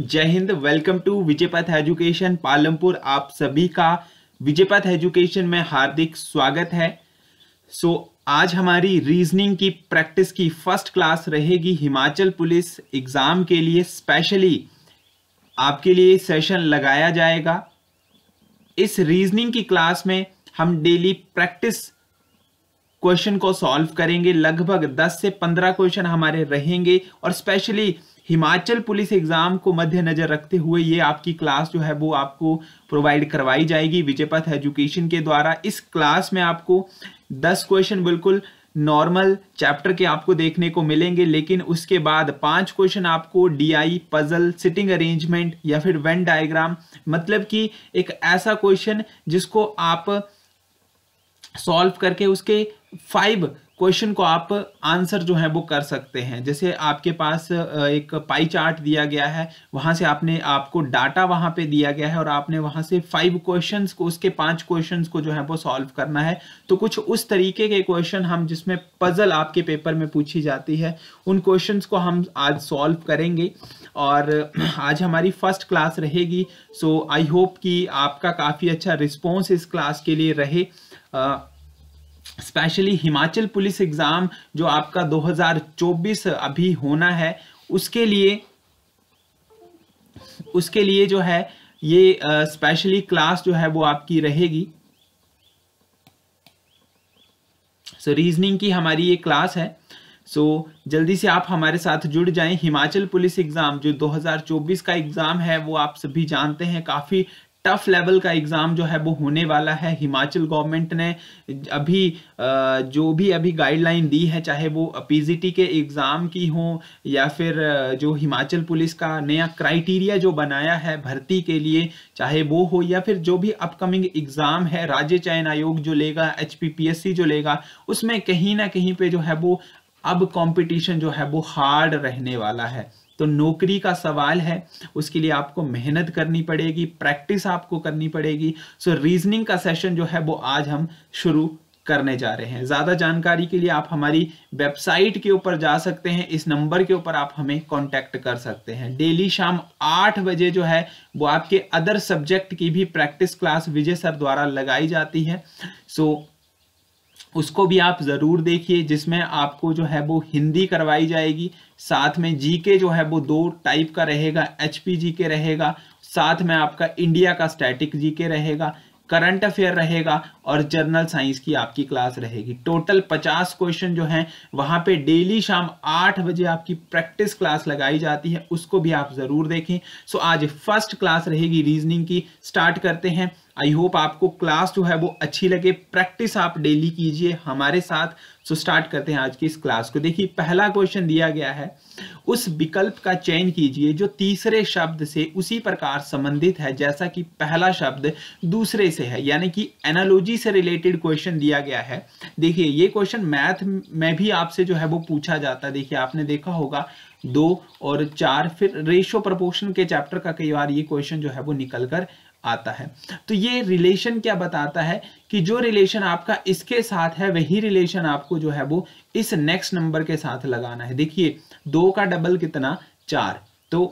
जय हिंद welcome to Vijaypath education Palampur आप सभी का विजयपथ एजुकेशन में हार्दिक स्वागत है सो so, आज हमारी रीजनिंग की प्रैक्टिस की फर्स्ट क्लास रहेगी हिमाचल पुलिस एग्ज़ाम के लिए स्पेशली आपके लिए सेशन लगाया जाएगा इस रीजनिंग की क्लास में हम डेली प्रैक्टिस क्वेश्चन को सॉल्व करेंगे लगभग 10 से 15 क्वेश्चन हमारे रहेंगे और स्पेशली हिमाचल पुलिस एग्जाम को मद्देनजर रखते हुए ये आपकी क्लास जो है वो आपको प्रोवाइड करवाई जाएगी विजयपथ एजुकेशन के द्वारा इस क्लास में आपको दस क्वेश्चन बिल्कुल नॉर्मल चैप्टर के आपको देखने को मिलेंगे लेकिन उसके बाद पांच क्वेश्चन आपको डीआई पजल सिटिंग अरेंजमेंट या फिर वेन डायग्राम मतलब कि एक ऐसा क्वेश्चन जिसको आप सॉल्व करके उसके फाइव क्वेश्चन को आप आंसर जो है वो कर सकते हैं जैसे आपके पास एक पाई चार्ट दिया गया है वहां से आपने आपको डाटा वहां पे दिया गया है और आपने वहां से फाइव क्वेश्चंस को उसके पांच क्वेश्चंस को जो है वो सॉल्व करना है तो कुछ उस तरीके के क्वेश्चन हम जिसमें पजल आपके पेपर में पूछी जाती है उन क्वेश्चन को हम आज सॉल्व करेंगे और आज हमारी फर्स्ट क्लास रहेगी सो आई होप कि आपका काफ़ी अच्छा रिस्पॉन्स इस क्लास के लिए रहे आ, स्पेशली हिमाचल पुलिस एग्ज़ाम जो आपका 2024 अभी होना है उसके लिए उसके लिए जो है ये स्पेशली uh, क्लास जो है वो आपकी रहेगी सो so, रीजनिंग की हमारी ये क्लास है सो so, जल्दी से आप हमारे साथ जुड़ जाएं हिमाचल पुलिस एग्ज़ाम जो 2024 का एग्ज़ाम है वो आप सभी जानते हैं काफ़ी टफ लेवल का एग्ज़ाम जो है वो होने वाला है हिमाचल गवर्नमेंट ने अभी जो भी अभी गाइडलाइन दी है चाहे वो पीजीटी के एग्ज़ाम की हो या फिर जो हिमाचल पुलिस का नया क्राइटेरिया जो बनाया है भर्ती के लिए चाहे वो हो या फिर जो भी अपकमिंग एग्ज़ाम है राज्य चयन आयोग जो लेगा एच जो लेगा उसमें कहीं ना कहीं पे जो है वो अब कॉम्पिटिशन जो है वो हार्ड रहने वाला है तो नौकरी का सवाल है उसके लिए आपको मेहनत करनी पड़ेगी प्रैक्टिस आपको करनी पड़ेगी सो रीजनिंग का सेशन जो है वो आज हम शुरू करने जा रहे हैं ज़्यादा जानकारी के लिए आप हमारी वेबसाइट के ऊपर जा सकते हैं इस नंबर के ऊपर आप हमें कांटेक्ट कर सकते हैं डेली शाम आठ बजे जो है वो आपके अदर सब्जेक्ट की भी प्रैक्टिस क्लास विजय सर द्वारा लगाई जाती है सो so, उसको भी आप ज़रूर देखिए जिसमें आपको जो है वो हिंदी करवाई जाएगी साथ में जीके जो है वो दो टाइप का रहेगा एच जीके रहेगा साथ में आपका इंडिया का स्टैटिक जीके रहेगा करंट अफेयर रहेगा और जर्नल साइंस की आपकी क्लास रहेगी टोटल पचास क्वेश्चन जो हैं वहां पे डेली शाम आठ बजे आपकी प्रैक्टिस क्लास लगाई जाती है उसको भी आप ज़रूर देखें सो आज फर्स्ट क्लास रहेगी रीजनिंग की स्टार्ट करते हैं आई होप आपको क्लास जो है वो अच्छी लगे प्रैक्टिस आप डेली कीजिए हमारे साथ सो स्टार्ट करते हैं आज की इस क्लास को देखिए पहला क्वेश्चन दिया गया है उस विकल्प का चयन कीजिए जो तीसरे शब्द से उसी प्रकार संबंधित है जैसा कि पहला शब्द दूसरे से है यानी कि एनालॉजी से रिलेटेड क्वेश्चन दिया गया है देखिए ये क्वेश्चन मैथ में भी आपसे जो है वो पूछा जाता है देखिए आपने देखा होगा दो और चार फिर रेशो प्रपोर्शन के चैप्टर का कई बार ये क्वेश्चन जो है वो निकल कर आता है तो ये रिलेशन क्या बताता है कि जो रिलेशन आपका इसके साथ है वही रिलेशन आपको जो है वो इस नेक्स्ट नंबर के साथ लगाना है देखिए दो का डबल कितना चार तो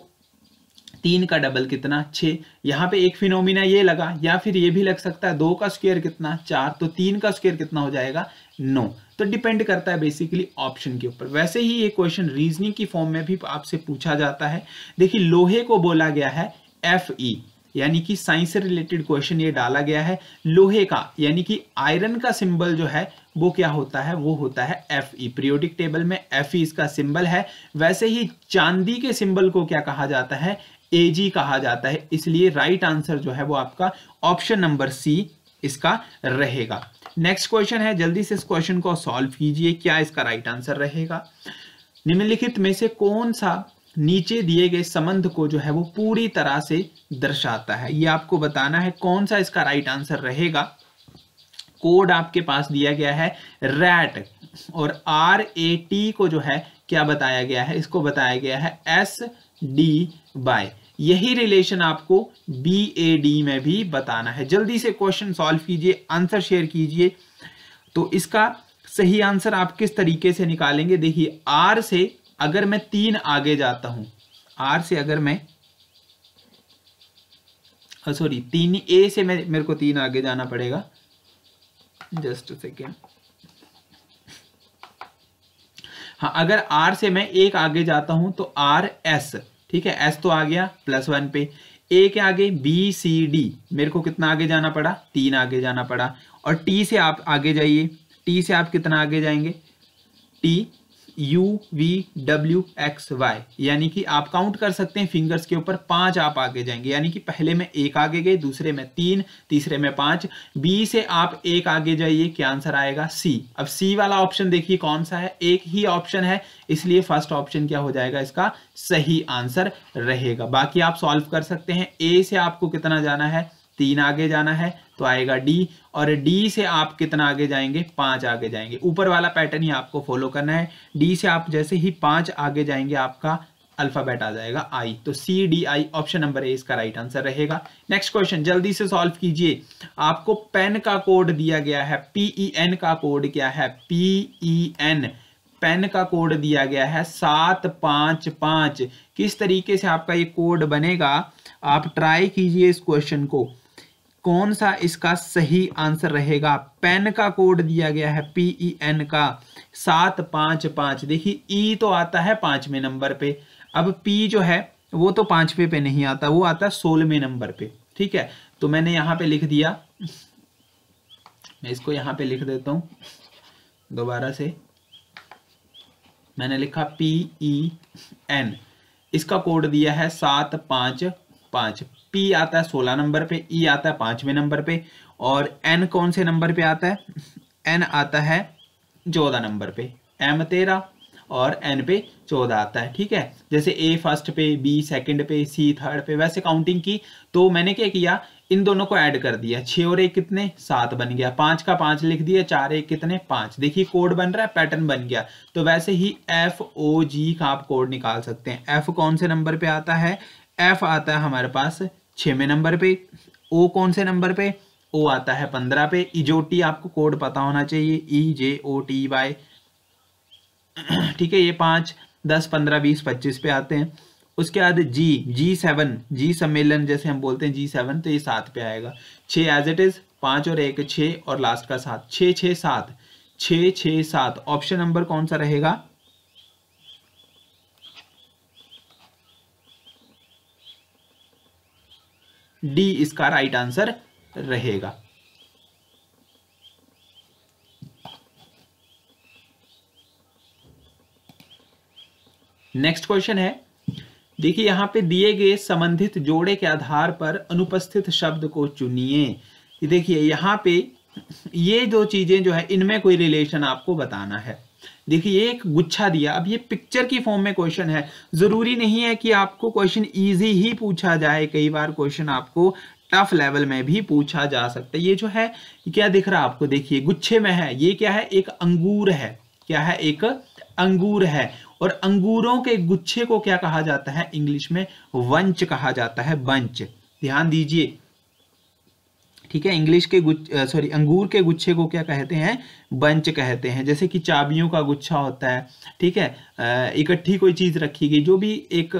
तीन का डबल कितना छ यहाँ पे एक फिनोमिना ये लगा या फिर ये भी लग सकता है दो का स्क्वायर कितना चार तो तीन का स्क्वायर कितना हो जाएगा नो तो डिपेंड करता है बेसिकली ऑप्शन के ऊपर वैसे ही ये क्वेश्चन रीजनिंग की फॉर्म में भी आपसे पूछा जाता है देखिए लोहे को बोला गया है एफ ई e। यानी कि साइंस से रिलेटेड क्वेश्चन ये डाला गया है लोहे का यानी कि आयरन का सिंबल जो है वो क्या होता है वो होता है एफ ई पीरियोडिक टेबल में एफ ई इसका सिंबल है वैसे ही चांदी के सिंबल को क्या कहा जाता है ए जी कहा जाता है इसलिए राइट आंसर जो है वो आपका ऑप्शन नंबर सी इसका रहेगा नेक्स्ट क्वेश्चन है जल्दी से इस क्वेश्चन को सॉल्व कीजिए क्या इसका राइट आंसर रहेगा निम्नलिखित में से कौन सा नीचे दिए गए संबंध को जो है वो पूरी तरह से दर्शाता है ये आपको बताना है कौन सा इसका राइट आंसर रहेगा कोड आपके पास दिया गया है रैट और आर ए टी को जो है क्या बताया गया है इसको बताया गया है एस डी बाय यही रिलेशन आपको बी ए डी में भी बताना है जल्दी से क्वेश्चन सॉल्व कीजिए आंसर शेयर कीजिए तो इसका सही आंसर आप किस तरीके से निकालेंगे देखिए आर से अगर मैं तीन आगे जाता हूं आर से अगर मैं सॉरी तीन ए से मैं मेरे को तीन आगे जाना पड़ेगा जस्ट सेकेंड हाँ अगर आर से मैं एक आगे जाता हूं तो आर एस ठीक है एस तो आ गया प्लस वन पे ए के आगे बी सी डी मेरे को कितना आगे जाना पड़ा तीन आगे जाना पड़ा और टी से आप आगे जाइए टी से आप कितना आगे जाएंगे T U V W X Y यानी कि आप काउंट कर सकते हैं फिंगर्स के ऊपर पांच आप आगे जाएंगे यानी कि पहले में एक आगे गए दूसरे में तीन तीसरे में पांच बी से आप एक आगे जाइए क्या आंसर आएगा सी अब सी वाला ऑप्शन देखिए कौन सा है एक ही ऑप्शन है इसलिए फर्स्ट ऑप्शन क्या हो जाएगा इसका सही आंसर रहेगा बाकी आप सॉल्व कर सकते हैं ए से आपको कितना जाना है तीन आगे जाना है तो आएगा डी और डी से आप कितना आगे जाएंगे पांच आगे जाएंगे ऊपर वाला पैटर्न ही आपको फॉलो करना है डी से आप जैसे ही पांच आगे जाएंगे आपका अल्फाबेट आ जाएगा आई तो C D I option number A इसका राइट आंसर रहेगा नेक्स्ट क्वेश्चन जल्दी से सॉल्व कीजिए आपको पेन का कोड दिया गया है पीई एन e का कोड क्या है पीई एन पेन का कोड दिया गया है सात पांच पांच किस तरीके से आपका ये कोड बनेगा आप ट्राई कीजिए इस क्वेश्चन को कौन सा इसका सही आंसर रहेगा पेन का कोड दिया गया है पी ई एन का सात पांच पांच देखिए ई e तो आता है पांचवें नंबर पे अब पी जो है वो तो पांचवे पे नहीं आता वो आता है सोलहवें नंबर पे ठीक है तो मैंने यहां पे लिख दिया मैं इसको यहां पे लिख देता हूं दोबारा से मैंने लिखा पी ई एन इसका कोड दिया है सात पांच पांच पी आता है सोलह नंबर पे ई e आता है पांचवें नंबर पे और एन कौन से नंबर पे आता है एन आता है चौदह नंबर पे एम तेरह और एन पे चौदह आता है ठीक है जैसे ए फर्स्ट पे बी सेकंड पे सी थर्ड पे वैसे काउंटिंग की तो मैंने क्या किया इन दोनों को ऐड कर दिया छ और एक कितने सात बन गया पांच का पांच लिख दिया चार एक कितने पांच देखिए कोड बन रहा है पैटर्न बन गया तो वैसे ही एफ ओ जी का आप कोड निकाल सकते हैं एफ कौन से नंबर पे आता है एफ आता है हमारे पास छवें नंबर पे ओ कौन से नंबर पे ओ आता है पंद्रह पे इजोटी e आपको कोड पता होना चाहिए ई जे ओ टी वाई ठीक है ये पाँच दस पंद्रह बीस पच्चीस पे आते हैं उसके बाद जी जी सेवन जी सम्मेलन जैसे हम बोलते हैं जी सेवन तो ये सात पे आएगा छः एज इट इज़ पाँच और एक छः और लास्ट का सात छः छः सात छः छः सात ऑप्शन नंबर कौन सा रहेगा डी इसका राइट आंसर रहेगा नेक्स्ट क्वेश्चन है देखिए यहां पे दिए गए संबंधित जोड़े के आधार पर अनुपस्थित शब्द को चुनिए देखिए यहां पे ये दो चीजें जो है इनमें कोई रिलेशन आपको बताना है देखिए एक गुच्छा दिया अब ये पिक्चर की फॉर्म में क्वेश्चन है जरूरी नहीं है कि आपको क्वेश्चन ईजी ही पूछा जाए कई बार क्वेश्चन आपको टफ लेवल में भी पूछा जा सकता है ये जो है क्या दिख रहा है आपको देखिए गुच्छे में है ये क्या है एक अंगूर है क्या है एक अंगूर है और अंगूरों के गुच्छे को क्या कहा जाता है इंग्लिश में वंच कहा जाता है बंच ध्यान दीजिए ठीक है इंग्लिश के गुच्छ सॉरी अंगूर के गुच्छे को क्या कहते हैं बंच कहते हैं जैसे कि चाबियों का गुच्छा होता है ठीक है इकट्ठी कोई चीज़ रखी गई जो भी एक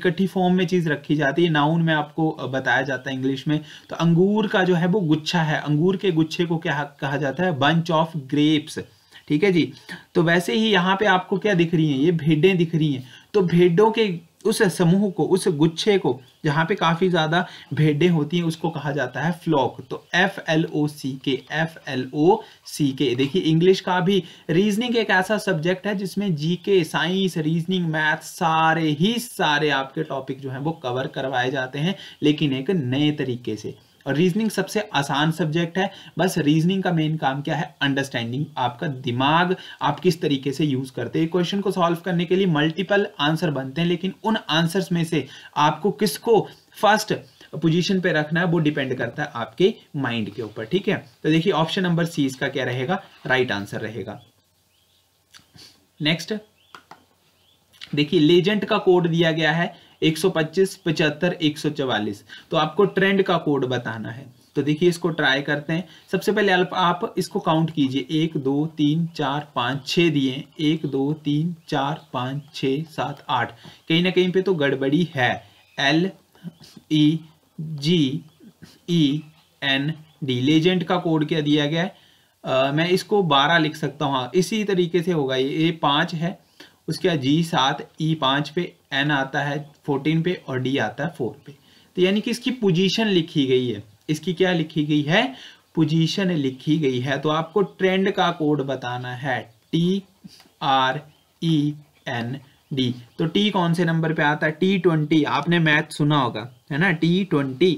इकट्ठी फॉर्म में चीज़ रखी जाती है नाउन में आपको बताया जाता है इंग्लिश में तो अंगूर का जो है वो गुच्छा है अंगूर के गुच्छे को क्या कहा जाता है बंच ऑफ ग्रेप्स ठीक है जी तो वैसे ही यहाँ पे आपको क्या दिख रही है ये भेडें दिख रही हैं तो भेडों के उस समूह को उस गुच्छे को जहाँ पे काफ़ी ज़्यादा भेडें होती हैं उसको कहा जाता है फ्लॉक तो एफ एल ओ सी के एफ एल ओ सी के देखिए इंग्लिश का भी रीजनिंग एक ऐसा सब्जेक्ट है जिसमें जी के साइंस रीजनिंग मैथ सारे ही सारे आपके टॉपिक जो हैं वो कवर करवाए जाते हैं लेकिन एक नए तरीके से और रीजनिंग सबसे आसान सब्जेक्ट है बस रीजनिंग का मेन काम क्या है अंडरस्टैंडिंग आपका दिमाग आप किस तरीके से यूज करते हैं क्वेश्चन को सॉल्व करने के लिए मल्टीपल आंसर बनते हैं लेकिन उन आंसर्स में से आपको किसको फर्स्ट पोजीशन पे रखना है वो डिपेंड करता है आपके माइंड के ऊपर ठीक है तो देखिए ऑप्शन नंबर सी इसका क्या रहेगा राइट आंसर रहेगा नेक्स्ट देखिए लेजेंट का कोड दिया गया है 125 75 144 तो आपको ट्रेंड का कोड बताना है तो देखिए इसको ट्राई करते हैं सबसे पहले आप, आप इसको काउंट कीजिए एक दो तीन चार पाँच छः दिए एक दो तीन चार पाँच छः सात आठ कहीं ना कहीं पे तो गड़बड़ी है L E G E N D legend का कोड क्या दिया गया है मैं इसको बारह लिख सकता हूँ हाँ, इसी तरीके से होगा ये ये पाँच है उसके बाद जी सात ई e पाँच पे एन आता है फोर्टीन पे और डी आता है फोर पे तो यानी कि इसकी पोजीशन लिखी गई है इसकी क्या लिखी गई है पोजीशन लिखी गई है तो आपको ट्रेंड का कोड बताना है T R E N D तो टी कौन से नंबर पे आता है टी ट्वेंटी आपने मैथ सुना होगा है ना टी ट्वेंटी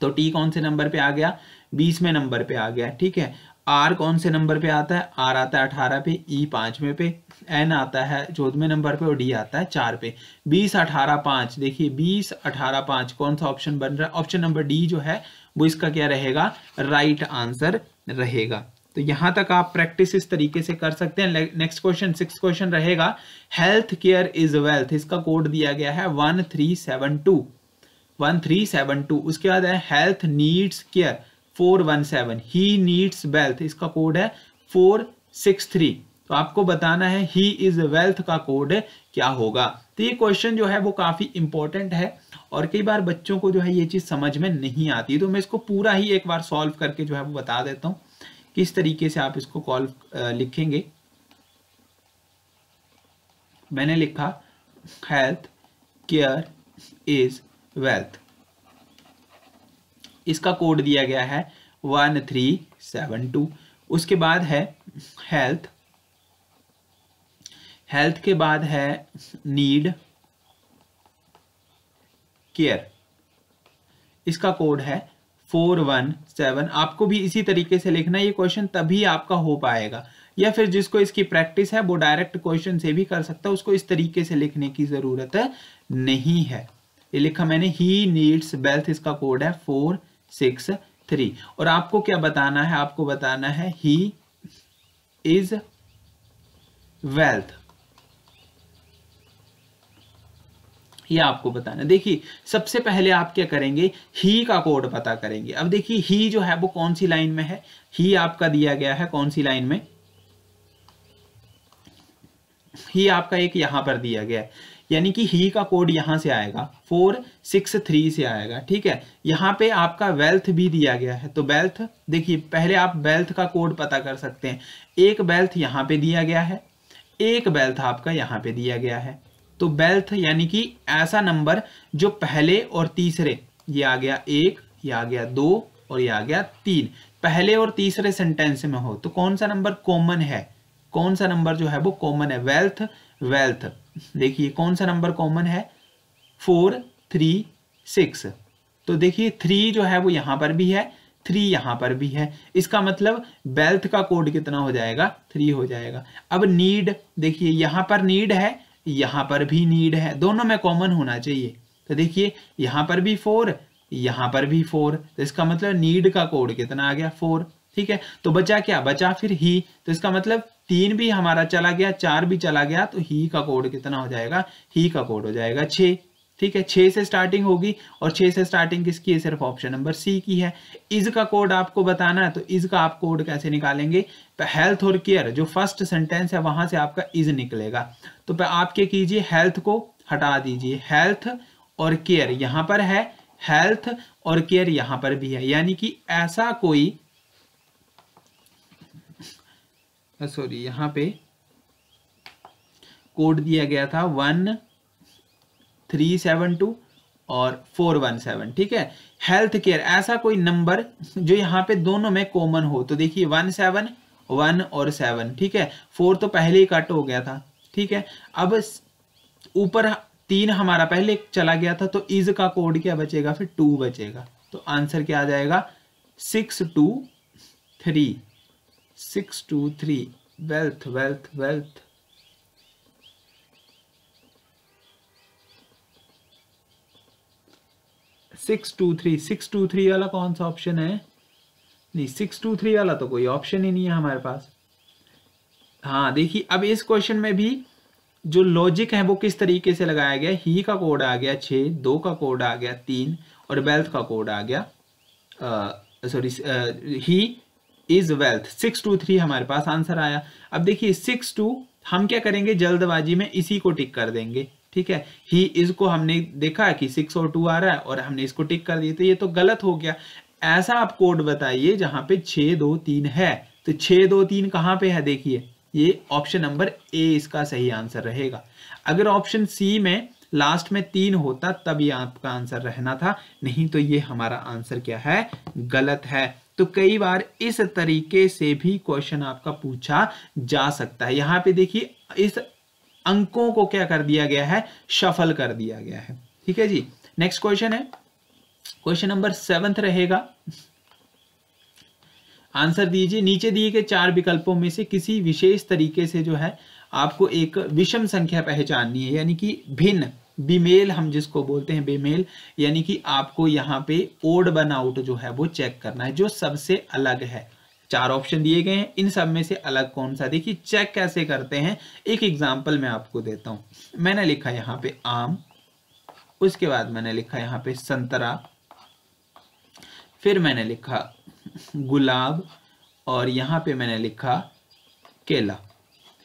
तो टी कौन से नंबर पे आ गया बीसवें नंबर पे आ गया ठीक है आर कौन से नंबर पे आता है आर आता है अठारह पे ई पांचवे पे एन आता है चौदहवें नंबर पे और डी आता है चार पे बीस अठारह पांच देखिए बीस अठारह पांच कौन सा ऑप्शन बन रहा है ऑप्शन नंबर डी जो है वो इसका क्या रहेगा राइट आंसर रहेगा तो यहाँ तक आप प्रैक्टिस इस तरीके से कर सकते हैं नेक्स्ट क्वेश्चन सिक्स क्वेश्चन रहेगा हेल्थ केयर इज वेल्थ इसका कोड दिया गया है one three seven two one three seven two उसके बाद है health needs care four one seven he needs wealth इसका कोड है फोर सिक्स थ्री तो आपको बताना है ही इज वेल्थ का कोड क्या होगा तो ये क्वेश्चन जो है वो काफी इंपॉर्टेंट है और कई बार बच्चों को जो है ये चीज समझ में नहीं आती तो मैं इसको पूरा ही एक बार सॉल्व करके जो है वो बता देता हूँ किस तरीके से आप इसको कॉल लिखेंगे मैंने लिखा हेल्थ केयर इज वेल्थ इसका कोड दिया गया है वन थ्री सेवन टू उसके बाद है हेल्थ हेल्थ के बाद है नीड केयर इसका कोड है फोर वन सेवन आपको भी इसी तरीके से लिखना ये क्वेश्चन तभी आपका हो पाएगा या फिर जिसको इसकी प्रैक्टिस है वो डायरेक्ट क्वेश्चन से भी कर सकता है उसको इस तरीके से लिखने की ज़रूरत नहीं है ये लिखा मैंने ही नीड्स वेल्थ इसका कोड है फोर सिक्स थ्री और आपको क्या बताना है आपको बताना है ही इज वेल्थ ये आपको बताना देखिए सबसे पहले आप क्या करेंगे ही का कोड पता करेंगे अब देखिए ही जो है वो कौन सी लाइन में है ही आपका दिया गया है कौन सी लाइन में ही आपका एक यहां पर दिया गया है यानी कि ही का कोड यहाँ से आएगा फोर सिक्स थ्री से आएगा ठीक है यहाँ पे आपका वेल्थ भी दिया गया है तो वेल्थ देखिए पहले आप वेल्थ का कोड पता कर सकते हैं एक वेल्थ यहाँ पे दिया गया है एक वेल्थ आपका यहाँ पे दिया गया है तो वेल्थ यानी कि ऐसा नंबर जो पहले और तीसरे ये आ गया एक ये आ गया दो और ये आ गया तीन पहले और तीसरे सेंटेंस में हो तो कौन सा नंबर कॉमन है कौन सा नंबर जो है वो कॉमन है वेल्थ वेल्थ देखिए कौन सा नंबर कॉमन है फोर थ्री सिक्स तो देखिए थ्री जो है वो यहां पर भी है थ्री यहां पर भी है इसका मतलब बेल्थ का कोड कितना हो जाएगा थ्री हो जाएगा अब नीड देखिए यहां पर नीड है यहां पर भी नीड है दोनों में कॉमन होना चाहिए तो देखिए यहां पर भी फोर यहां पर भी फोर तो इसका मतलब नीड का कोड कितना आ गया फोर ठीक है तो बचा क्या बचा फिर ही तो इसका मतलब तीन भी हमारा चला गया चार भी चला गया तो ही का कोड कितना हो जाएगा ही का कोड हो जाएगा छः ठीक है छः से स्टार्टिंग होगी और छह से स्टार्टिंग किसकी है सिर्फ ऑप्शन नंबर सी की है इज का कोड आपको बताना है तो इज का आप कोड कैसे निकालेंगे तो हेल्थ और केयर जो फर्स्ट सेंटेंस है वहां से आपका इज निकलेगा तो आप क्या कीजिए हेल्थ को हटा दीजिए हेल्थ और केयर यहां पर है हेल्थ और केयर यहां पर भी है यानी कि ऐसा कोई सॉरी यहाँ पे कोड दिया गया था वन थ्री सेवन टू और फोर वन सेवन ठीक है हेल्थ केयर ऐसा कोई नंबर जो यहाँ पे दोनों में कॉमन हो तो देखिए वन सेवन वन और सेवन ठीक है फोर तो पहले ही कट हो गया था ठीक है अब ऊपर तीन हमारा पहले चला गया था तो इज का कोड क्या बचेगा फिर टू बचेगा तो आंसर क्या आ जाएगा six two three six two three wealth wealth wealth six two three six two three वाला कौन सा ऑप्शन है नहीं सिक्स टू थ्री वाला तो कोई ऑप्शन ही नहीं है हमारे पास हाँ देखिए अब इस क्वेश्चन में भी जो लॉजिक है वो किस तरीके से लगाया गया ही का कोड आ गया छः दो का कोड आ गया तीन और वेल्थ का कोड आ गया sorry he is wealth six two three हमारे पास आंसर आया अब देखिए सिक्स टू हम क्या करेंगे जल्दबाजी में इसी को टिक कर देंगे ठीक है ही इज को हमने देखा कि सिक्स और टू आ रहा है और हमने इसको टिक कर दिया तो ये तो गलत हो गया ऐसा आप कोड बताइए जहां पे छे दो तीन है तो छे दो तीन कहाँ पे है देखिए ये ऑप्शन नंबर ए इसका सही आंसर रहेगा अगर ऑप्शन सी में लास्ट में तीन होता तब ये आपका आंसर रहना था नहीं तो ये हमारा आंसर क्या है गलत है तो कई बार इस तरीके से भी क्वेश्चन आपका पूछा जा सकता है यहाँ पे देखिए इस अंकों को क्या कर दिया गया है शफल कर दिया गया है ठीक है जी नेक्स्ट क्वेश्चन है क्वेश्चन नंबर सेवंथ रहेगा आंसर दीजिए नीचे दिए गए चार विकल्पों में से किसी विशेष तरीके से जो है आपको एक विषम संख्या पहचाननी है यानी कि भिन्न बीमेल हम जिसको बोलते हैं बीमेल यानी कि आपको यहाँ पे ओड बन आउट जो है वो चेक करना है जो सबसे अलग है चार ऑप्शन दिए गए हैं इन सब में से अलग कौन सा देखिए चेक कैसे करते हैं एक एग्जाम्पल मैं आपको देता हूं मैंने लिखा यहाँ पे आम उसके बाद मैंने लिखा यहाँ पे संतरा फिर मैंने लिखा गुलाब और यहाँ पे मैंने लिखा केला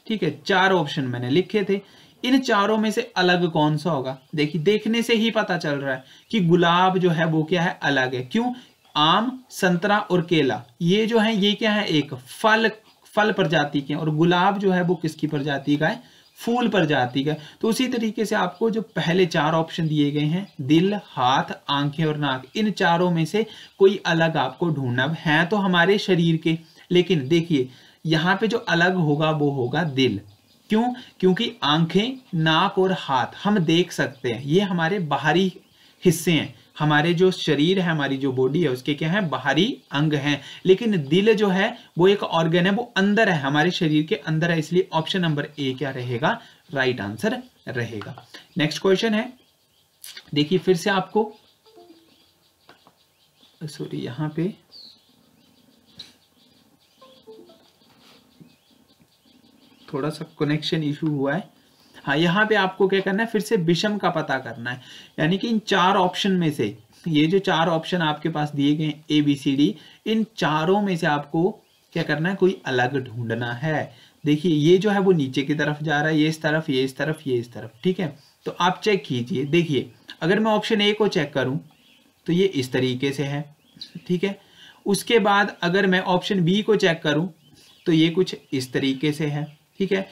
ठीक है चार ऑप्शन मैंने लिखे थे इन चारों में से अलग कौन सा होगा देखिए देखने से ही पता चल रहा है कि गुलाब जो है वो क्या है अलग है क्यों आम संतरा और केला ये जो है ये क्या है एक फल फल प्रजाति के और गुलाब जो है वो किसकी प्रजाति का है फूल प्रजाति का तो उसी तरीके से आपको जो पहले चार ऑप्शन दिए गए हैं दिल हाथ आंखें और नाक इन चारों में से कोई अलग आपको ढूंढना है तो हमारे शरीर के लेकिन देखिए यहाँ पे जो अलग होगा वो होगा दिल क्यों क्योंकि आंखें नाक और हाथ हम देख सकते हैं ये हमारे बाहरी हिस्से हैं हमारे जो शरीर है हमारी जो बॉडी है उसके क्या है बाहरी अंग हैं लेकिन दिल जो है वो एक ऑर्गन है वो अंदर है हमारे शरीर के अंदर है इसलिए ऑप्शन नंबर ए क्या रहेगा राइट आंसर रहेगा नेक्स्ट क्वेश्चन है देखिए फिर से आपको सॉरी यहां पे थोड़ा सा कनेक्शन इशू हुआ है हाँ यहाँ पे आपको क्या करना है फिर से विषम का पता करना है यानी कि इन चार ऑप्शन में से ये जो चार ऑप्शन आपके पास दिए गए ए बी सी डी इन चारों में से आपको क्या करना है कोई अलग ढूंढना है देखिए ये जो है वो नीचे की तरफ जा रहा है ये इस तरफ ये इस तरफ ये इस तरफ ठीक है तो आप चेक कीजिए देखिए अगर मैं ऑप्शन ए को चेक करूं तो ये इस तरीके से है ठीक है उसके बाद अगर मैं ऑप्शन बी को चेक करूं तो ये कुछ इस तरीके से है ठीक है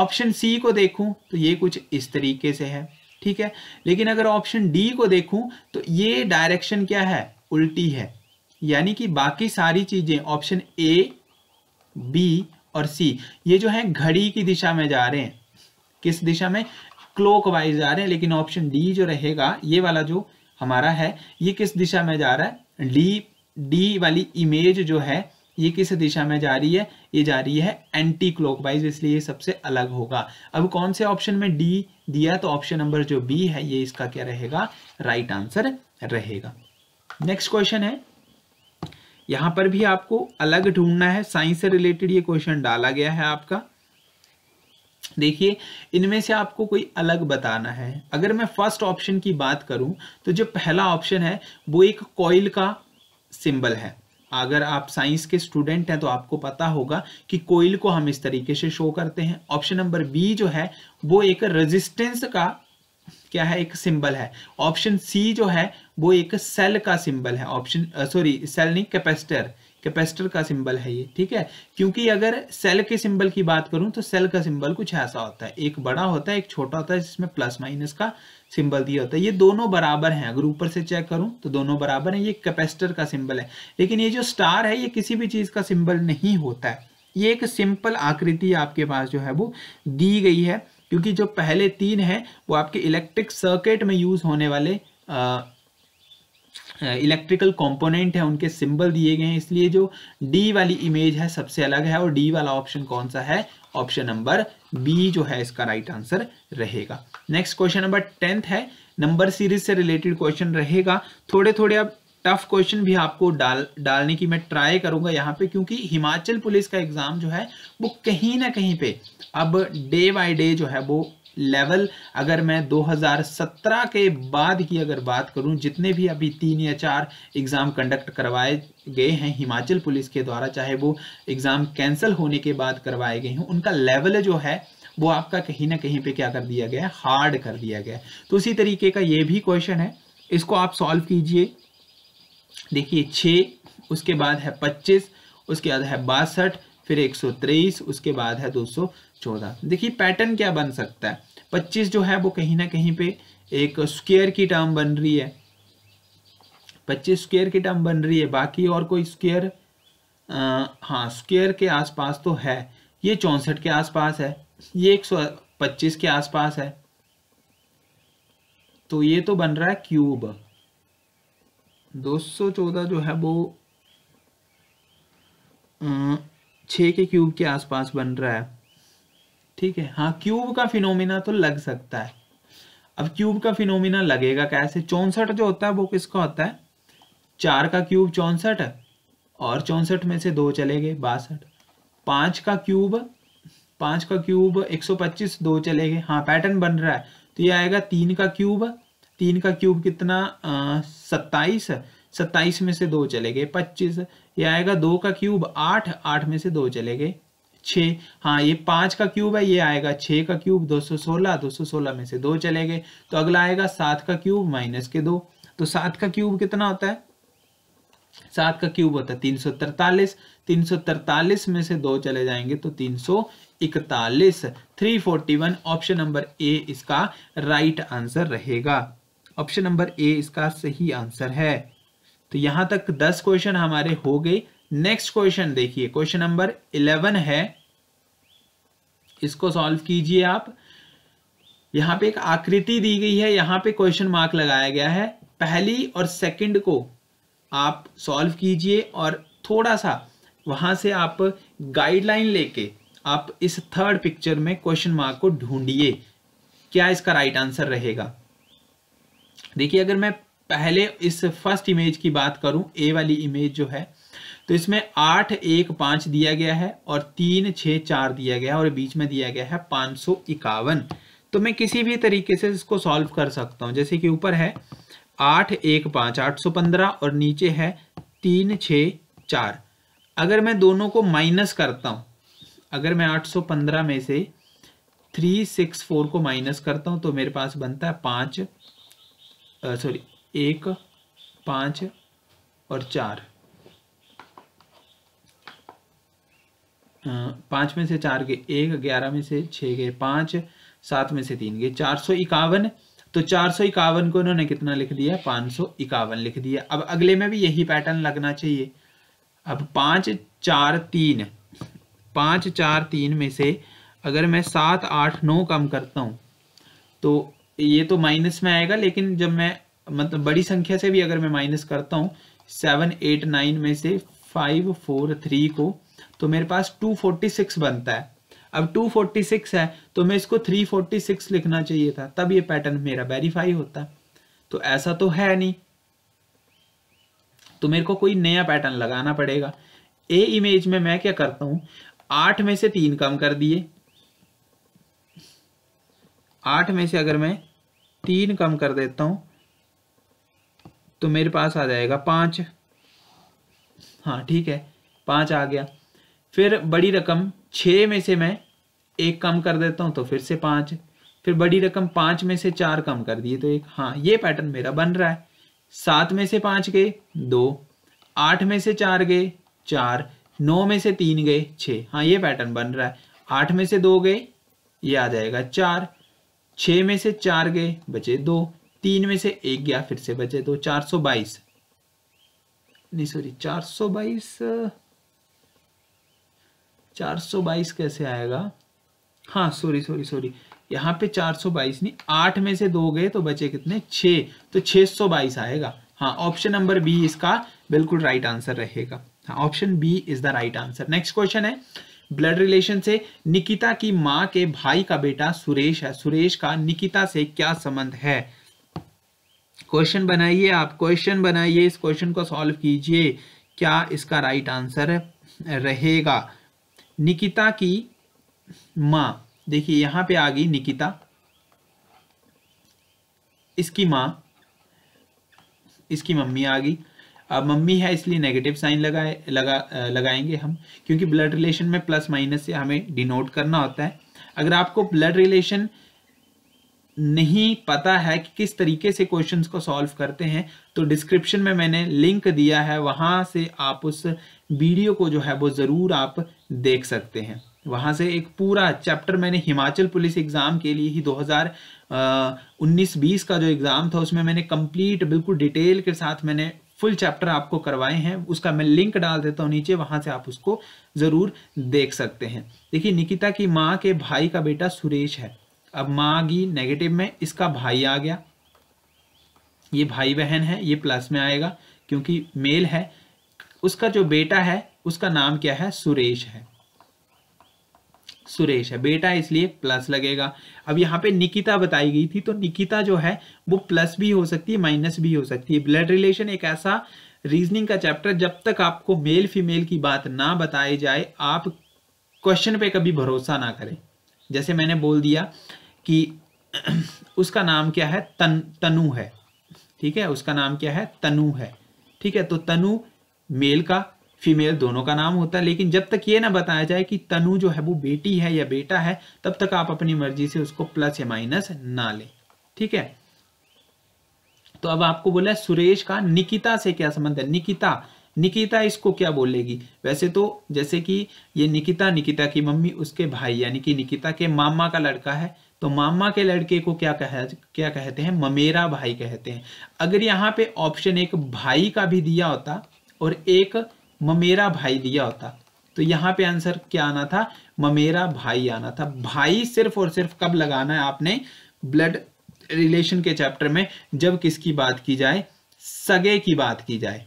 ऑप्शन सी को देखूं तो ये कुछ इस तरीके से है ठीक है लेकिन अगर ऑप्शन डी को देखूं तो ये डायरेक्शन क्या है उल्टी है यानी कि बाकी सारी चीजें ऑप्शन ए बी और सी ये जो है घड़ी की दिशा में जा रहे हैं किस दिशा में क्लोक वाइज जा रहे हैं लेकिन ऑप्शन डी जो रहेगा ये वाला जो हमारा है ये किस दिशा में जा रहा है डी डी वाली इमेज जो है ये किस दिशा में जा रही है ये जा रही है एंटी क्लॉकवाइज इसलिए ये सबसे अलग होगा अब कौन से ऑप्शन में डी दिया तो ऑप्शन नंबर जो बी है ये इसका क्या रहेगा राइट आंसर रहेगा नेक्स्ट क्वेश्चन है यहां पर भी आपको अलग ढूंढना है साइंस से रिलेटेड ये क्वेश्चन डाला गया है आपका देखिए इनमें से आपको कोई अलग बताना है अगर मैं फर्स्ट ऑप्शन की बात करूं तो जो पहला ऑप्शन है वो एक कॉइल का सिंबल है अगर आप साइंस के स्टूडेंट हैं तो आपको पता होगा कि कोयल को हम इस तरीके से शो करते हैं ऑप्शन नंबर बी जो है वो एक रेजिस्टेंस का क्या है एक सिंबल है ऑप्शन सी जो है वो एक सेल का सिंबल है ऑप्शन सॉरी सेल नहीं कैपेसिटर कैपेसिटर का सिंबल है ये ठीक है क्योंकि अगर सेल के सिंबल की बात करूं तो सेल का सिंबल कुछ ऐसा होता है एक बड़ा होता है एक छोटा होता है जिसमें प्लस माइनस का सिंबल दिया होता है ये दोनों बराबर हैं अगर ऊपर से चेक करूं तो दोनों बराबर हैं ये कैपेसिटर का सिंबल है लेकिन ये जो स्टार है ये किसी भी चीज़ का सिंबल नहीं होता है ये एक सिंपल आकृति आपके पास जो है वो दी गई है क्योंकि जो पहले तीन है वो आपके इलेक्ट्रिक सर्किट में यूज होने वाले आ, इलेक्ट्रिकल कंपोनेंट है उनके सिंबल दिए गए हैं इसलिए जो डी वाली इमेज है सबसे अलग है और डी वाला ऑप्शन कौन सा है ऑप्शन नंबर बी जो है इसका राइट right आंसर रहेगा नेक्स्ट क्वेश्चन नंबर टेंथ है नंबर सीरीज से रिलेटेड क्वेश्चन रहेगा थोड़े थोड़े अब टफ क्वेश्चन भी आपको डाल डालने की मैं ट्राई करूंगा यहाँ पे क्योंकि हिमाचल पुलिस का एग्जाम जो है वो कहीं ना कहीं पे अब डे बाय डे जो है वो लेवल अगर मैं 2017 के बाद की अगर बात करूं जितने भी अभी तीन या चार एग्ज़ाम कंडक्ट करवाए गए हैं हिमाचल पुलिस के द्वारा चाहे वो एग्ज़ाम कैंसिल होने के बाद करवाए गए हों उनका लेवल जो है वो आपका कहीं ना कहीं पे क्या कर दिया गया है हार्ड कर दिया गया है तो उसी तरीके का ये भी क्वेश्चन है इसको आप सॉल्व कीजिए देखिए छ उसके बाद है पच्चीस उसके बाद है बासठ फिर एक उसके बाद है दो चौदह देखिए पैटर्न क्या बन सकता है पच्चीस जो है वो कहीं ना कहीं पे एक स्क्वेयर की टर्म बन रही है पच्चीस स्क्वेयर की टर्म बन रही है बाकी और कोई स्क्वेयर हाँ स्क्वेयर के आसपास तो है ये चौंसठ के आसपास है ये एक सौ पच्चीस के आसपास है तो ये तो बन रहा है क्यूब दो सौ चौदह जो है वो छ के क्यूब के आसपास बन रहा है ठीक है हाँ क्यूब का फिनोमिना तो लग सकता है अब क्यूब का फिनोमिना लगेगा कैसे चौंसठ जो होता है वो किसका होता है चार का क्यूब चौंसठ और चौंसठ में से दो चले गए बासठ पांच का क्यूब पांच का क्यूब एक सौ पच्चीस दो चले गए हाँ पैटर्न बन रहा है तो ये आएगा तीन का क्यूब तीन का क्यूब कितना सत्ताईस सत्ताईस में से दो चले गए पच्चीस ये आएगा दो का क्यूब आठ आठ में से दो चले गए छः हाँ ये पाँच का क्यूब है ये आएगा छः का क्यूब दो सौ सोलह दो सौ सोलह में से दो चले गए तो अगला आएगा सात का क्यूब माइनस के दो तो सात का क्यूब कितना होता है सात का क्यूब होता है तीन सौ तरतालीस तीन सौ तरतालीस में से दो चले जाएंगे तो तीन सौ इकतालीस three forty one option number A इसका राइट आंसर रहेगा ऑप्शन नंबर ए इसका सही आंसर है तो यहां तक दस क्वेश्चन हमारे हो गए नेक्स्ट क्वेश्चन देखिए क्वेश्चन नंबर इलेवन है इसको सॉल्व कीजिए आप यहां पे एक आकृति दी गई है यहां पे क्वेश्चन मार्क लगाया गया है पहली और सेकंड को आप सॉल्व कीजिए और थोड़ा सा वहां से आप गाइडलाइन लेके आप इस थर्ड पिक्चर में क्वेश्चन मार्क को ढूंढिए क्या इसका राइट आंसर रहेगा देखिए अगर मैं पहले इस फर्स्ट इमेज की बात करूं ए वाली इमेज जो है तो इसमें आठ एक पाँच दिया गया है और तीन छ चार दिया गया है और बीच में दिया गया है पाँच सौ इक्यावन तो मैं किसी भी तरीके से इसको सॉल्व कर सकता हूँ जैसे कि ऊपर है आठ एक पाँच आठ सौ पंद्रह और नीचे है तीन छ चार अगर मैं दोनों को माइनस करता हूँ अगर मैं आठ सौ पंद्रह में से थ्री सिक्स फोर को माइनस करता हूँ तो मेरे पास बनता है पाँच सॉरी एक पाँच और चार पाँच में से चार गए एक ग्यारह में से छः गए पाँच सात में से तीन गए चार सौ इक्यावन तो चार सौ इक्यावन को उन्होंने कितना लिख दिया पाँच सौ इक्यावन लिख दिया अब अगले में भी यही पैटर्न लगना चाहिए अब पाँच चार तीन पाँच चार तीन में से अगर मैं सात आठ नौ कम करता हूँ तो ये तो माइनस में आएगा लेकिन जब मैं मतलब बड़ी संख्या से भी अगर मैं माइनस करता हूँ सेवन एट नाइन में से फाइव फोर थ्री को तो मेरे पास 246 बनता है अब 246 है तो मैं इसको 346 लिखना चाहिए था तब ये पैटर्न मेरा वेरीफाई होता तो ऐसा तो है नहीं तो मेरे को कोई नया पैटर्न लगाना पड़ेगा ए इमेज में मैं क्या करता हूं आठ में से तीन कम कर दिए आठ में से अगर मैं तीन कम कर देता हूं तो मेरे पास आ जाएगा पांच हाँ ठीक है पांच आ गया फिर बड़ी रकम छः में से मैं एक कम कर देता हूँ तो फिर से पाँच फिर बड़ी रकम पाँच में से चार कम कर दिए तो एक हाँ ये पैटर्न मेरा बन रहा है सात में से पाँच गए दो आठ में से चार गए चार नौ में से तीन गए छः हाँ ये पैटर्न बन रहा है आठ में से दो गए ये आ जाएगा चार छः में से चार गए बचे दो तीन में से एक गया फिर से बचे दो चार सौ बाईस नहीं सॉरी चार सौ बाईस 422 कैसे आएगा हाँ सॉरी सॉरी सॉरी यहाँ पे 422 नहीं आठ में से दो गए तो बचे कितने छ तो 622 आएगा हाँ ऑप्शन नंबर बी इसका बिल्कुल राइट आंसर रहेगा हाँ option B is the right answer next question है ब्लड रिलेशन से निकिता की माँ के भाई का बेटा सुरेश है सुरेश का निकिता से क्या संबंध है क्वेश्चन बनाइए आप क्वेश्चन बनाइए इस क्वेश्चन को सॉल्व कीजिए क्या इसका राइट आंसर रहेगा निकिता की माँ देखिए यहाँ पे आ गई निकिता इसकी माँ इसकी मम्मी आ गई अब मम्मी है इसलिए नेगेटिव साइन लगाए लगा लगाएंगे हम क्योंकि ब्लड रिलेशन में प्लस माइनस से हमें डिनोट करना होता है अगर आपको ब्लड रिलेशन नहीं पता है कि किस तरीके से क्वेश्चंस को सॉल्व करते हैं तो डिस्क्रिप्शन में मैंने लिंक दिया है वहाँ से आप उस वीडियो को जो है वो ज़रूर आप देख सकते हैं वहाँ से एक पूरा चैप्टर मैंने हिमाचल पुलिस एग्ज़ाम के लिए ही 2019-20 का जो एग्ज़ाम था उसमें मैंने कंप्लीट बिल्कुल डिटेल के साथ मैंने फुल चैप्टर आपको करवाए हैं उसका मैं लिंक डाल देता हूँ नीचे वहाँ से आप उसको ज़रूर देख सकते हैं देखिए निकिता की माँ के भाई का बेटा सुरेश है अब माँ आ गई नेगेटिव में इसका भाई आ गया ये भाई बहन है ये प्लस में आएगा क्योंकि मेल है उसका जो बेटा है उसका नाम क्या है सुरेश है सुरेश है बेटा इसलिए प्लस लगेगा अब यहाँ पे निकिता बताई गई थी तो निकिता जो है वो प्लस भी हो सकती है माइनस भी हो सकती है ब्लड रिलेशन एक ऐसा रीजनिंग का चैप्टर जब तक आपको मेल फीमेल की बात ना बताई जाए आप क्वेश्चन पे कभी भरोसा ना करें जैसे मैंने बोल दिया कि उसका नाम क्या है तन तनु है ठीक है उसका नाम क्या है तनु है ठीक है तो तनु मेल का फीमेल दोनों का नाम होता है लेकिन जब तक ये ना बताया जाए कि तनु जो है वो बेटी है या बेटा है तब तक आप अपनी मर्जी से उसको प्लस या माइनस ना लें ठीक है तो अब आपको बोला है सुरेश का निकिता से क्या संबंध है निकिता निकिता इसको क्या बोलेगी वैसे तो जैसे कि ये निकिता निकिता की मम्मी उसके भाई यानी कि निकिता के मामा का लड़का है तो मामा के लड़के को क्या कह क्या कहते हैं ममेरा भाई कहते हैं अगर यहाँ पे ऑप्शन एक भाई का भी दिया होता और एक ममेरा भाई दिया होता तो यहाँ पे आंसर क्या आना था ममेरा भाई आना था भाई सिर्फ और सिर्फ कब लगाना है आपने ब्लड रिलेशन के चैप्टर में जब किसकी बात की जाए सगे की बात की जाए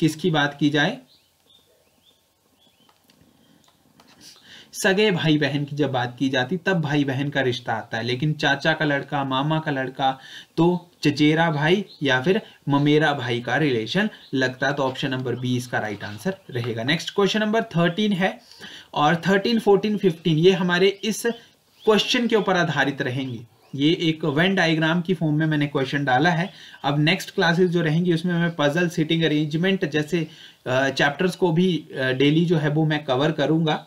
किसकी बात की जाए सगे भाई बहन की जब बात की जाती तब भाई बहन का रिश्ता आता है लेकिन चाचा का लड़का मामा का लड़का तो चचेरा भाई या फिर ममेरा भाई का रिलेशन लगता है तो ऑप्शन नंबर बी इसका राइट आंसर रहेगा नेक्स्ट क्वेश्चन नंबर थर्टीन है और थर्टीन फोर्टीन फिफ्टीन ये हमारे इस क्वेश्चन के ऊपर आधारित रहेंगे ये एक वेन डायग्राम की फॉर्म में मैंने क्वेश्चन डाला है अब नेक्स्ट क्लासेस जो रहेंगी उसमें मैं पजल सिटिंग अरेंजमेंट जैसे चैप्टर्स को भी डेली जो है वो मैं कवर करूंगा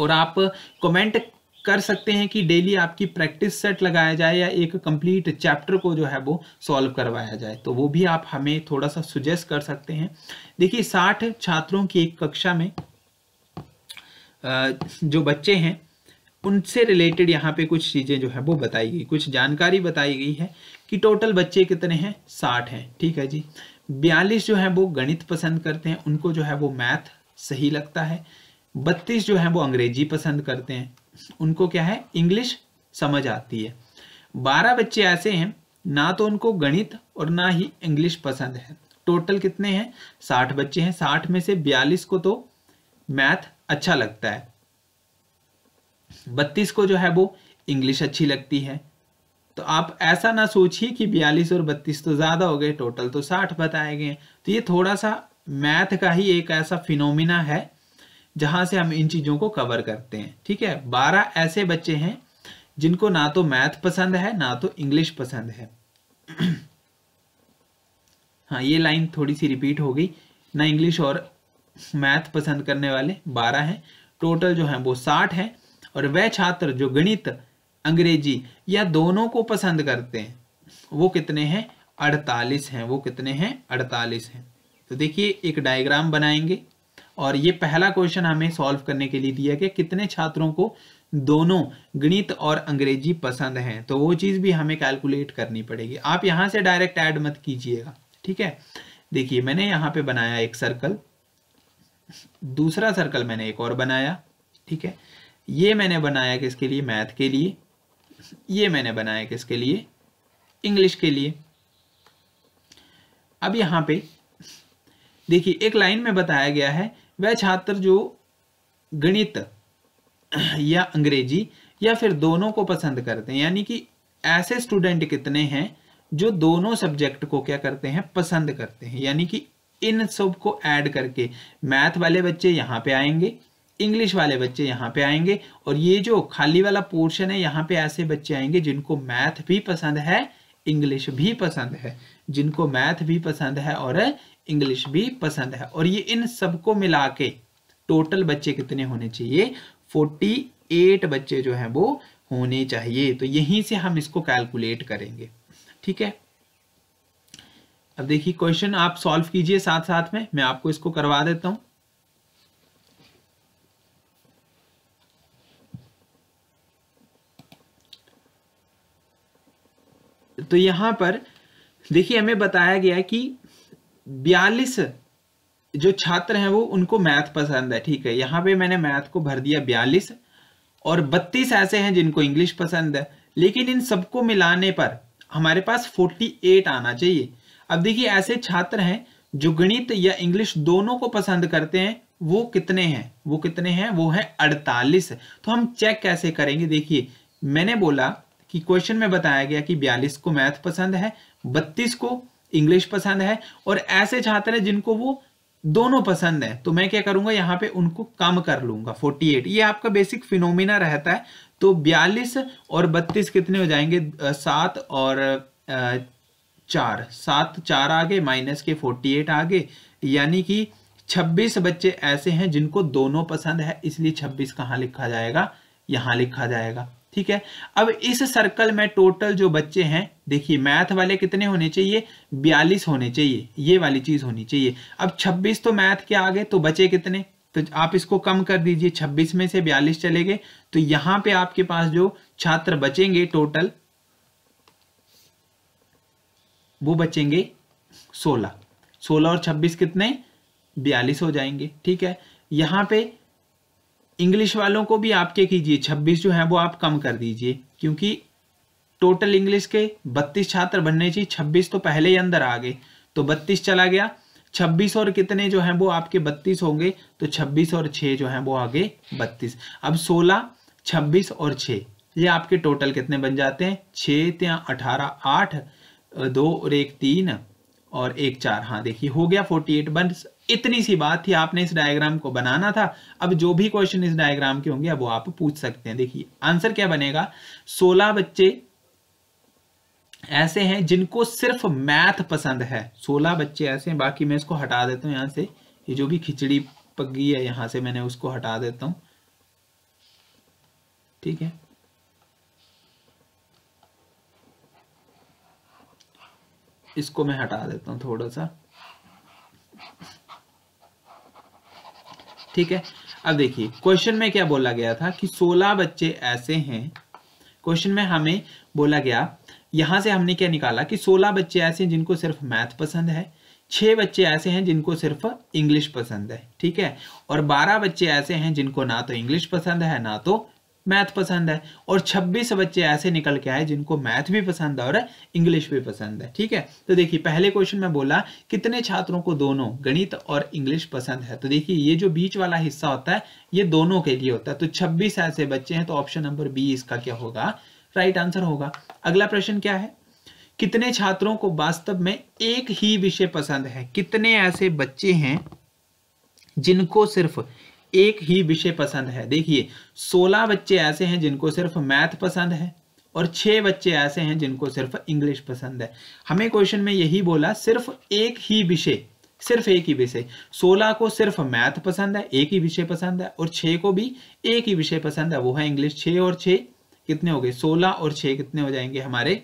और आप कमेंट कर सकते हैं कि डेली आपकी प्रैक्टिस सेट लगाया जाए या एक कंप्लीट चैप्टर को जो है वो सॉल्व करवाया जाए तो वो भी आप हमें थोड़ा सा सुजेस्ट कर सकते हैं देखिए साठ छात्रों की एक कक्षा में जो बच्चे हैं उनसे रिलेटेड यहाँ पे कुछ चीज़ें जो है वो बताई गई कुछ जानकारी बताई गई है कि टोटल बच्चे कितने हैं साठ हैं ठीक है जी बयालीस जो है वो गणित पसंद करते हैं उनको जो है वो मैथ सही लगता है बत्तीस जो है वो अंग्रेजी पसंद करते हैं उनको क्या है इंग्लिश समझ आती है बारह बच्चे ऐसे हैं ना तो उनको गणित और ना ही इंग्लिश पसंद है टोटल कितने हैं साठ बच्चे हैं साठ में से बयालीस को तो मैथ अच्छा लगता है बत्तीस को जो है वो इंग्लिश अच्छी लगती है तो आप ऐसा ना सोचिए कि बयालीस और बत्तीस तो ज़्यादा हो गए टोटल तो साठ बताए गए तो ये थोड़ा सा मैथ का ही एक ऐसा फिनोमिना है जहाँ से हम इन चीज़ों को कवर करते हैं ठीक है बारह ऐसे बच्चे हैं जिनको ना तो मैथ पसंद है ना तो इंग्लिश पसंद है हाँ ये लाइन थोड़ी सी रिपीट हो गई ना इंग्लिश और मैथ पसंद करने वाले बारह हैं टोटल जो हैं वो साठ हैं और वह छात्र जो गणित अंग्रेजी या दोनों को पसंद करते हैं वो कितने हैं अड़तालीस हैं वो कितने हैं अड़तालीस हैं तो देखिए एक डायग्राम बनाएंगे और ये पहला क्वेश्चन हमें सॉल्व करने के लिए दिया कि कितने छात्रों को दोनों गणित और अंग्रेजी पसंद हैं तो वो चीज़ भी हमें कैलकुलेट करनी पड़ेगी आप यहाँ से डायरेक्ट ऐड मत कीजिएगा ठीक है देखिए मैंने यहाँ पे बनाया एक सर्कल दूसरा सर्कल मैंने एक और बनाया ठीक है ये मैंने बनाया किसके लिए मैथ के लिए ये मैंने बनाया किसके लिए इंग्लिश के लिए अब यहाँ पे देखिए एक लाइन में बताया गया है वह छात्र जो गणित या अंग्रेजी या फिर दोनों को पसंद करते हैं यानी कि ऐसे स्टूडेंट कितने हैं जो दोनों सब्जेक्ट को क्या करते हैं पसंद करते हैं यानी कि इन सब को ऐड करके मैथ वाले बच्चे यहाँ पे आएंगे इंग्लिश वाले बच्चे यहाँ पे आएंगे और ये जो खाली वाला पोर्शन है यहाँ पे ऐसे बच्चे आएंगे जिनको मैथ भी पसंद है इंग्लिश भी पसंद है जिनको मैथ भी पसंद है और इंग्लिश भी पसंद है और ये इन सबको मिला के टोटल बच्चे कितने होने चाहिए 48 बच्चे जो हैं वो होने चाहिए तो यहीं से हम इसको कैलकुलेट करेंगे ठीक है अब देखिए क्वेश्चन आप सॉल्व कीजिए साथ साथ में मैं आपको इसको करवा देता हूं तो यहां पर देखिए हमें बताया गया कि बयालीस जो छात्र हैं वो उनको मैथ पसंद है ठीक है यहाँ पे मैंने मैथ को भर दिया बयालीस और बत्तीस ऐसे हैं जिनको इंग्लिश पसंद है लेकिन इन सबको मिलाने पर हमारे पास फोर्टी एट आना चाहिए अब देखिए ऐसे छात्र हैं जो गणित या इंग्लिश दोनों को पसंद करते हैं वो कितने हैं वो कितने हैं वो है अड़तालीस तो हम चेक कैसे करेंगे देखिए मैंने बोला कि क्वेश्चन में बताया गया कि बयालीस को मैथ पसंद है बत्तीस को इंग्लिश पसंद है और ऐसे छात्र हैं जिनको वो दोनों पसंद है तो मैं क्या करूंगा यहाँ पे उनको कम कर लूंगा 48 ये आपका बेसिक फिनोमिना रहता है तो 42 और 32 कितने हो जाएंगे सात और चार सात चार आगे माइनस के 48 आगे यानी कि 26 बच्चे ऐसे हैं जिनको दोनों पसंद है इसलिए 26 कहाँ लिखा जाएगा यहाँ लिखा जाएगा ठीक है अब इस सर्कल में टोटल जो बच्चे हैं देखिए मैथ वाले कितने होने चाहिए बयालीस होने चाहिए ये वाली चीज होनी चाहिए अब छब्बीस तो मैथ के आगे तो बचे कितने तो आप इसको कम कर दीजिए छब्बीस में से बयालीस चले गए तो यहां पे आपके पास जो छात्र बचेंगे टोटल वो बचेंगे सोलह सोलह और छब्बीस कितने बयालीस हो जाएंगे ठीक है यहां पे इंग्लिश वालों को भी आपके कीजिए 26 जो है वो आप कम कर दीजिए क्योंकि टोटल इंग्लिश के 32 छात्र बनने चाहिए 26 तो पहले ही अंदर आ गए तो 32 चला गया 26 और कितने जो हैं वो आपके 32 होंगे तो 26 और 6 जो हैं वो आगे 32 अब 16 26 और 6 ये आपके टोटल कितने बन जाते हैं छः त्या अठारह आठ दो और एक तीन और एक चार हाँ देखिए हो गया 48 बन इतनी सी बात थी आपने इस डायग्राम को बनाना था अब जो भी क्वेश्चन इस डायग्राम के होंगे अब वो आप पूछ सकते हैं देखिए आंसर क्या बनेगा सोलह बच्चे ऐसे हैं जिनको सिर्फ मैथ पसंद है सोलह बच्चे ऐसे हैं बाकी मैं इसको हटा देता हूं यहां से ये जो भी खिचड़ी पगी है यहां से मैंने उसको हटा देता हूं ठीक है इसको मैं हटा देता हूं थोड़ा सा ठीक है अब देखिए क्वेश्चन में क्या बोला गया था कि 16 बच्चे ऐसे हैं क्वेश्चन में हमें बोला गया यहाँ से हमने क्या निकाला कि 16 बच्चे ऐसे हैं जिनको सिर्फ मैथ पसंद है छह बच्चे ऐसे हैं जिनको सिर्फ इंग्लिश पसंद है ठीक है और बारह बच्चे ऐसे हैं जिनको ना तो इंग्लिश पसंद है ना तो मैथ पसंद है और 26 बच्चे ऐसे निकल के आए जिनको मैथ भी पसंद है और इंग्लिश भी पसंद है ठीक है तो देखिए पहले क्वेश्चन में बोला कितने छात्रों को दोनों गणित और इंग्लिश पसंद है तो देखिए ये जो बीच वाला हिस्सा होता है ये दोनों के लिए होता है तो छब्बीस ऐसे बच्चे हैं तो ऑप्शन नंबर बी इसका क्या होगा राइट आंसर होगा अगला प्रश्न क्या है कितने छात्रों को वास्तव में एक ही विषय पसंद है कितने ऐसे बच्चे हैं जिनको सिर्फ एक ही विषय पसंद है देखिए सोलह बच्चे ऐसे हैं जिनको सिर्फ मैथ पसंद है और छह बच्चे ऐसे हैं जिनको सिर्फ इंग्लिश पसंद है हमें क्वेश्चन में यही बोला सिर्फ एक ही विषय सिर्फ एक ही विषय सोलह को सिर्फ मैथ पसंद है एक ही विषय पसंद है और छः को भी एक ही विषय पसंद है वो है इंग्लिश छे और छः कितने हो गए सोलह और छः कितने हो जाएंगे हमारे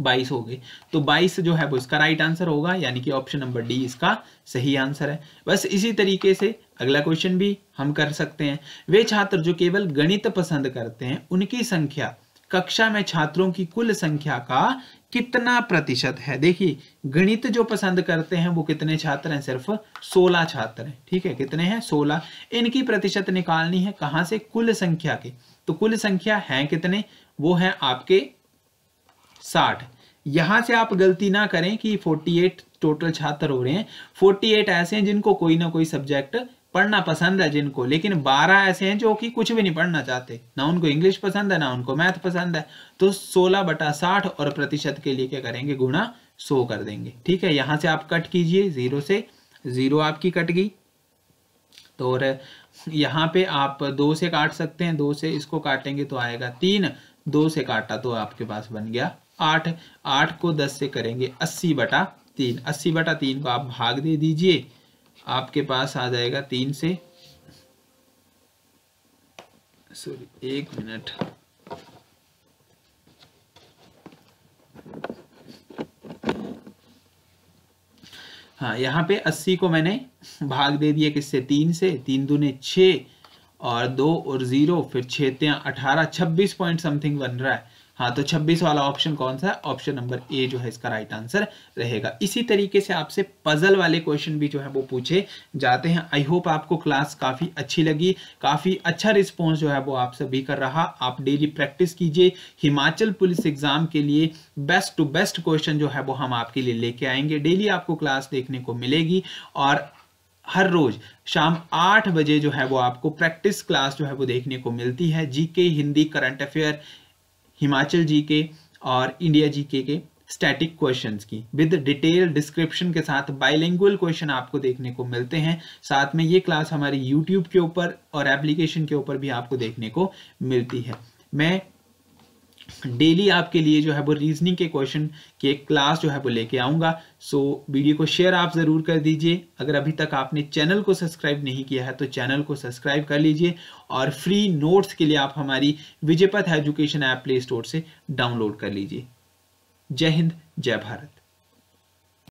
बाईस हो गई तो बाईस जो है वो इसका राइट आंसर होगा यानी कि ऑप्शन नंबर डी इसका सही आंसर है बस इसी तरीके से अगला क्वेश्चन भी हम कर सकते हैं वे छात्र जो केवल गणित पसंद करते हैं उनकी संख्या कक्षा में छात्रों की कुल संख्या का कितना प्रतिशत है देखिए गणित जो पसंद करते हैं वो कितने छात्र हैं सिर्फ 16 छात्र हैं ठीक है कितने हैं 16 इनकी प्रतिशत निकालनी है कहाँ से कुल संख्या के तो कुल संख्या है कितने वो है आपके साठ यहां से आप गलती ना करें कि 48 टोटल छात्र हो रहे हैं 48 ऐसे हैं जिनको कोई ना कोई सब्जेक्ट पढ़ना पसंद है जिनको लेकिन 12 ऐसे हैं जो कि कुछ भी नहीं पढ़ना चाहते ना उनको इंग्लिश पसंद है ना उनको मैथ पसंद है तो 16 बटा साठ और प्रतिशत के लिए क्या करेंगे गुणा 100 कर देंगे ठीक है यहां से आप कट कीजिए जीरो से जीरो आपकी कट गई तो और यहां पे आप दो से काट सकते हैं दो से इसको काटेंगे तो आएगा तीन दो से काटा तो आपके पास बन गया आठ आठ को दस से करेंगे अस्सी बटा तीन अस्सी बटा तीन को आप भाग दे दीजिए आपके पास आ जाएगा तीन से सॉरी एक मिनट हाँ यहाँ पे अस्सी को मैंने भाग दे दिया किससे तीन से तीन दूने छ और दो और ज़ीरो फिर छह अठारह छब्बीस पॉइंट समथिंग बन रहा है हाँ तो 26 वाला ऑप्शन कौन सा है ऑप्शन नंबर ए जो है इसका राइट आंसर रहेगा इसी तरीके से आपसे पजल वाले क्वेश्चन भी जो है वो पूछे जाते हैं आई होप आपको क्लास काफ़ी अच्छी लगी काफ़ी अच्छा रिस्पांस जो है वो आप सभी कर रहा आप डेली प्रैक्टिस कीजिए हिमाचल पुलिस एग्जाम के लिए बेस्ट टू बेस्ट क्वेश्चन जो है वो हम आपके लिए लेके आएंगे डेली आपको क्लास देखने को मिलेगी और हर रोज शाम आठ बजे जो है वो आपको प्रैक्टिस क्लास जो है वो देखने को मिलती है GK Hindi current affair Himachal G K और इंडिया जी के के स्टैटिक क्वेश्चन की विद डिटेल डिस्क्रिप्शन के साथ बाइलिंगुअल क्वेश्चन आपको देखने को मिलते हैं साथ में ये क्लास हमारी यूट्यूब के ऊपर और एप्लीकेशन के ऊपर भी आपको देखने को मिलती है मैं डेली आपके लिए जो है वो रीजनिंग के क्वेश्चन की एक क्लास जो है वो लेके आऊँगा सो वीडियो को शेयर आप ज़रूर कर दीजिए अगर अभी तक आपने चैनल को सब्सक्राइब नहीं किया है तो चैनल को सब्सक्राइब कर लीजिए और फ्री नोट्स के लिए आप हमारी Vijaypath education app play store से डाउनलोड कर लीजिए जय हिंद जय भारत